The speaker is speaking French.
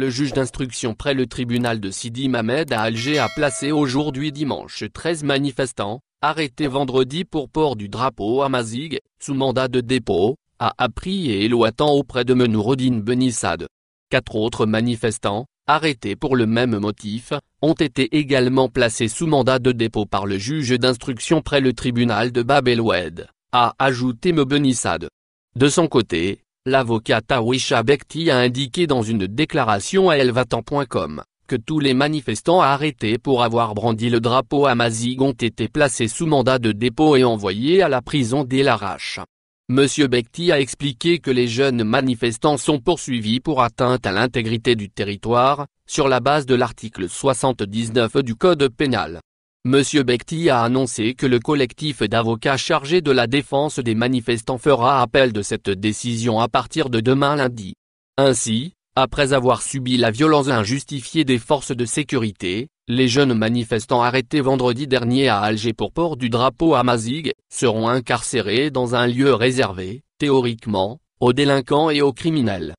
Le juge d'instruction près le tribunal de Sidi Mamed à Alger a placé aujourd'hui dimanche 13 manifestants, arrêtés vendredi pour port du drapeau à Mazig, sous mandat de dépôt, a appris et éloitant auprès de Menourodine Benissad. Quatre autres manifestants, arrêtés pour le même motif, ont été également placés sous mandat de dépôt par le juge d'instruction près le tribunal de Bab el-Oued, a ajouté Benissad. De son côté, L'avocat Tawisha Bekti a indiqué dans une déclaration à Elvatan.com que tous les manifestants arrêtés pour avoir brandi le drapeau Mazig ont été placés sous mandat de dépôt et envoyés à la prison dès l'arrache. Monsieur Bekti a expliqué que les jeunes manifestants sont poursuivis pour atteinte à l'intégrité du territoire, sur la base de l'article 79 du Code pénal. M. Bekti a annoncé que le collectif d'avocats chargé de la défense des manifestants fera appel de cette décision à partir de demain lundi. Ainsi, après avoir subi la violence injustifiée des forces de sécurité, les jeunes manifestants arrêtés vendredi dernier à Alger pour port du drapeau à Mazig, seront incarcérés dans un lieu réservé, théoriquement, aux délinquants et aux criminels.